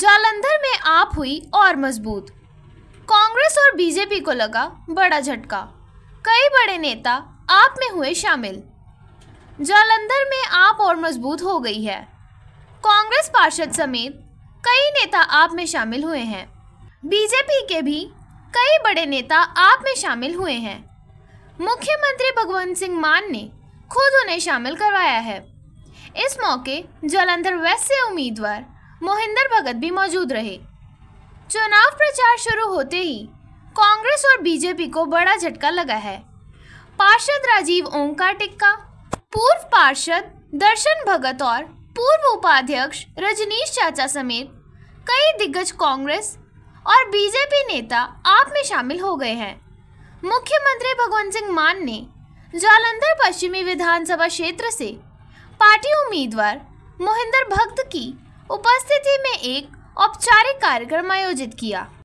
जालंधर में आप हुई और मजबूत कांग्रेस और बीजेपी को लगा बड़ा झटका कई बड़े नेता आप में हुए शामिल जालंधर में आप और मजबूत हो गई है कांग्रेस पार्षद समेत कई नेता आप में शामिल हुए हैं बीजेपी के भी कई बड़े नेता आप में शामिल हुए हैं मुख्यमंत्री भगवंत सिंह मान ने खुद उन्हें शामिल करवाया है इस मौके जालंधर वेस्ट से उम्मीदवार मोहिंदर भगत भी मौजूद रहे चुनाव प्रचार शुरू होते ही कांग्रेस और बीजेपी को बड़ा झटका लगा है पार्षद राजीव ओंकार टिक्का पूर्व पार्षद दर्शन भगत और पूर्व उपाध्यक्ष रजनीश चाचा समेत कई दिग्गज कांग्रेस और बीजेपी नेता आप में शामिल हो गए हैं मुख्यमंत्री भगवंत सिंह मान ने जालंधर पश्चिमी विधानसभा क्षेत्र से पार्टी उम्मीदवार मोहिंदर भक्त की उपस्थिति में एक औपचारिक कार्यक्रम आयोजित किया